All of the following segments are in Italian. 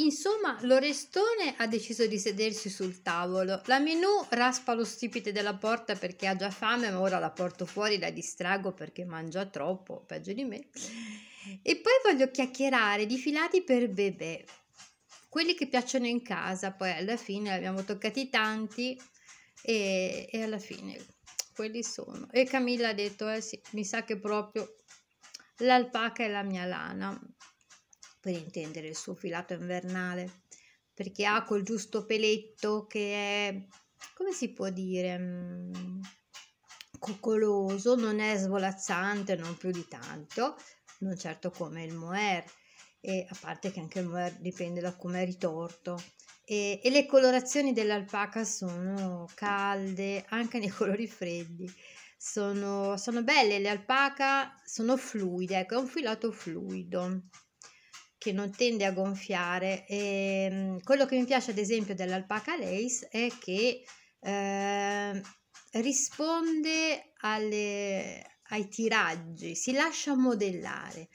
Insomma, l'Orestone ha deciso di sedersi sul tavolo. La Menù raspa lo stipite della porta perché ha già fame, ma ora la porto fuori, la distrago perché mangia troppo, peggio di me. E poi voglio chiacchierare di filati per bebè, quelli che piacciono in casa, poi alla fine abbiamo toccati tanti e, e alla fine quelli sono. E Camilla ha detto, eh sì, mi sa che proprio l'alpaca è la mia lana per intendere il suo filato invernale, perché ha quel giusto peletto che è, come si può dire, mm, coccoloso, non è svolazzante, non più di tanto, non certo come il moer, e a parte che anche il moer dipende da come è ritorto. E, e le colorazioni dell'alpaca sono calde, anche nei colori freddi. Sono, sono, belle le alpaca, sono fluide, ecco, è un filato fluido che non tende a gonfiare. E, ehm, quello che mi piace ad esempio dell'alpaca lace è che eh, risponde alle, ai tiraggi, si lascia modellare.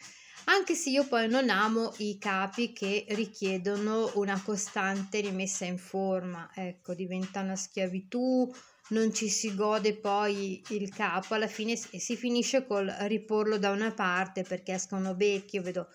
Anche se io poi non amo i capi che richiedono una costante rimessa in forma, ecco, diventa una schiavitù, non ci si gode poi il capo, alla fine si finisce col riporlo da una parte perché escono becchi, io vedo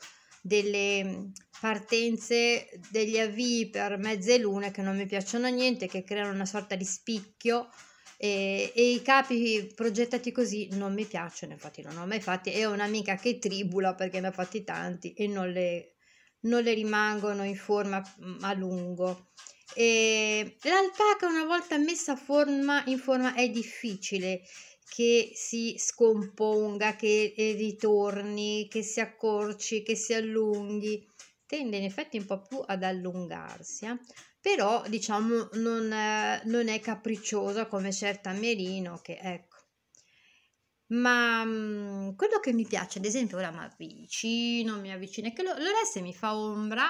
delle partenze, degli avvii per mezze lune che non mi piacciono niente, che creano una sorta di spicchio e, e, i capi progettati così non mi piacciono, infatti non ho mai fatti e ho un'amica che tribula perché ne ha fatti tanti e non le, non le rimangono in forma a lungo. E l'alpaca una volta messa forma, in forma è difficile, che si scomponga, che ritorni, che si accorci, che si allunghi, tende in effetti un po' più ad allungarsi, eh? però diciamo non, eh, non, è capricciosa come certa Merino che ecco. Ma mh, mhmm, quello che mi piace, ad esempio, ora mi avvicino, mi avvicino, è che l'Oresse mi fa ombra,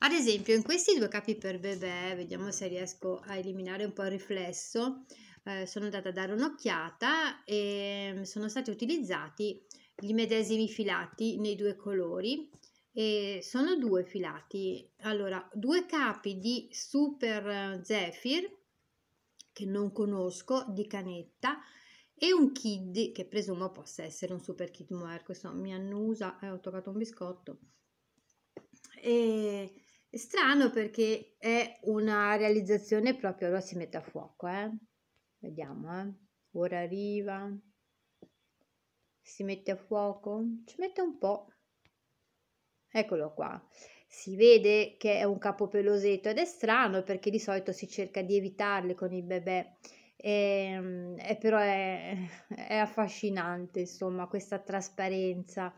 ad esempio in questi due capi per bebè, vediamo se riesco a eliminare un po' il riflesso, eh, sono andata a dare un'occhiata e mm, sono stati utilizzati gli medesimi filati nei due colori e sono due filati allora due capi di super eh, zephyr che non conosco di canetta e un kid che presumo possa essere un super kid moer questo mi annusa eh, ho toccato un biscotto e è strano perché è una realizzazione proprio allora si mette a fuoco eh Vediamo, eh. Ora arriva. Si mette a fuoco. Ci mette un po'. Eccolo qua. Si vede che è un capo pelosetto ed è strano perché di solito si cerca di evitarli con il bebè. E, ehm, e però è, è affascinante, insomma, questa trasparenza.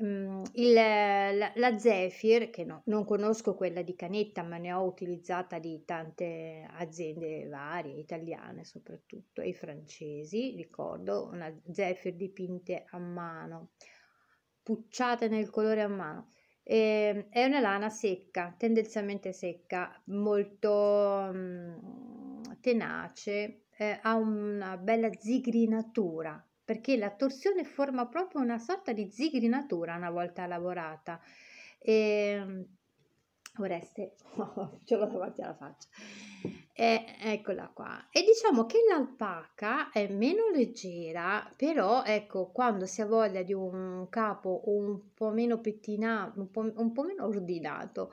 Mhmm, il la la Zefir, che no non conosco quella di Canetta, ma ne ho utilizzata di tante aziende varie, italiane soprattutto e francesi, ricordo, una Zefir dipinte a mano, pucciate nel colore a mano. Ehm, è una lana secca, tendenzialmente secca, molto, mhmm, tenace, ehm, ha una bella zigrinatura perché la torsione forma proprio una sorta di zigrinatura una volta lavorata. E, ehm, Oreste, oh, ce l'ho davanti alla faccia. Eh, eccola qua. E diciamo che l'alpaca è meno leggera, però ecco, quando si ha voglia di un capo un po' meno pettinato, un po', un po meno ordinato,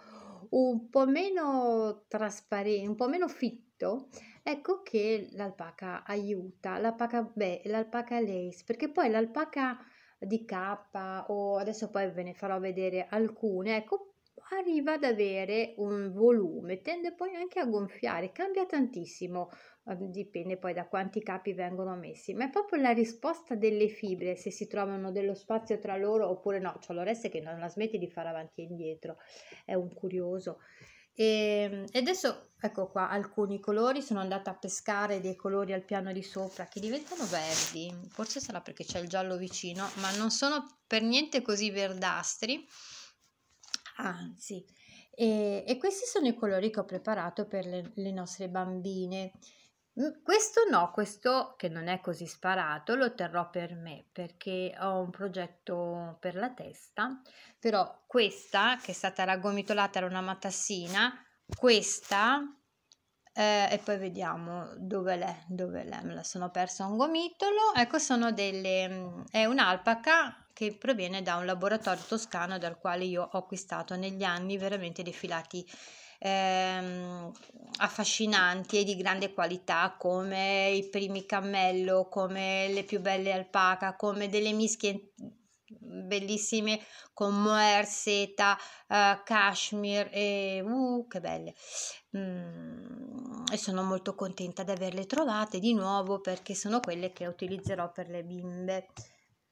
un po' meno trasparente, un po' meno fitto, affitto, ecco che l'alpaca aiuta, l'alpaca, be- l'alpaca lace, perché poi l'alpaca di K o adesso poi ve ne farò vedere alcune, ecco arriva ad avere un volume, tende poi anche a gonfiare, cambia tantissimo, dipende poi da quanti capi vengono messi, ma è proprio la risposta delle fibre se si trovano dello spazio tra loro oppure no, c'è l'Oreste che non la smette di fare avanti e indietro, è un curioso. Ehm, e, adesso ecco qua alcuni colori, sono andata a pescare dei colori al piano di sopra che diventano verdi, forse sarà perché c'è il giallo vicino, ma non sono per niente così verdastri, anzi, e, e questi sono i colori che ho preparato per le, le nostre bambine. Questo no, questo che non è così sparato lo terrò per me perché ho un progetto per la testa, però questa che è stata raggomitolata era una matassina, questa eh, e poi vediamo dove l'è, dove l'è, me la sono persa un gomitolo, ecco sono delle, è un'alpaca che proviene da un laboratorio toscano dal quale io ho acquistato negli anni veramente dei filati ehm, affascinanti e di grande qualità come i primi cammello, come le più belle alpaca, come delle mischie mm, bellissime con mohair, seta, uh, cashmere e uh, che belle mm, e sono molto contenta di averle trovate di nuovo perché sono quelle che utilizzerò per le bimbe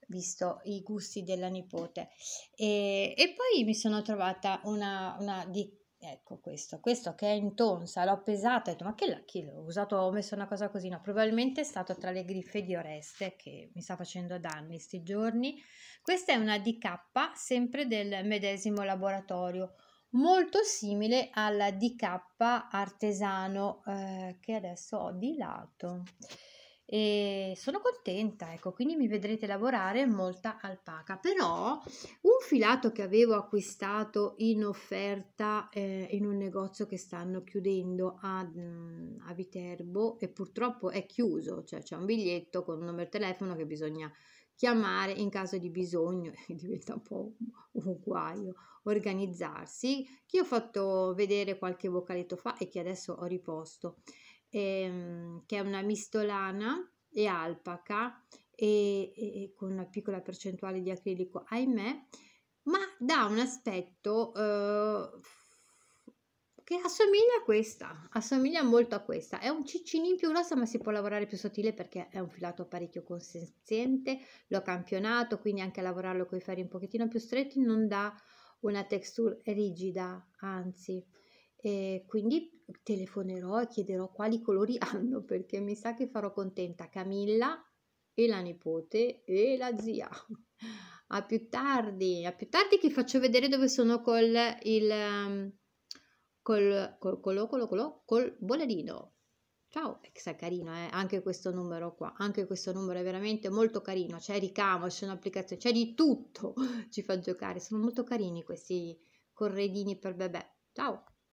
visto i gusti della nipote e, e poi mi sono trovata una, una di Ecco questo, questo che è in tonsa, l'ho pesata, ho detto ma che lacchi l'ho usato, ho messo una cosa così, no, probabilmente è stato tra le griffe di Oreste che mi sta facendo danni questi giorni. Questa è una DK sempre del medesimo laboratorio, molto simile alla DK artesano eh, che adesso ho di lato e sono contenta, ecco, quindi mi vedrete lavorare molta alpaca, però un filato che avevo acquistato in offerta eh, in un negozio che stanno chiudendo a, mm, a, Viterbo e purtroppo è chiuso, cioè c'è un biglietto con un numero di telefono che bisogna chiamare in caso di bisogno, diventa un po' un guaio organizzarsi, che ho fatto vedere qualche vocaletto fa e che adesso ho riposto ehm, che è una mistolana e alpaca e, e, con una piccola percentuale di acrilico, ahimè, ma dà un aspetto eh, che assomiglia a questa, assomiglia molto a questa. È un ciccinin più grosso, ma si può lavorare più sottile perché è un filato parecchio consistente, l'ho campionato, quindi anche a lavorarlo con i ferri un pochettino più stretti non dà una texture rigida, anzi. E quindi telefonerò e chiederò quali colori hanno perché mi sa che farò contenta Camilla e la nipote e la zia. A più tardi, a più tardi che faccio vedere dove sono col il ehm, col col col, col, col, col bollerino. Ciao, ex carino, eh? anche questo numero qua, anche questo numero è veramente molto carino, c'è ricamo, c'è un'applicazione, c'è di tutto, ci fa giocare, sono molto carini questi corredini per bebè. Ciao!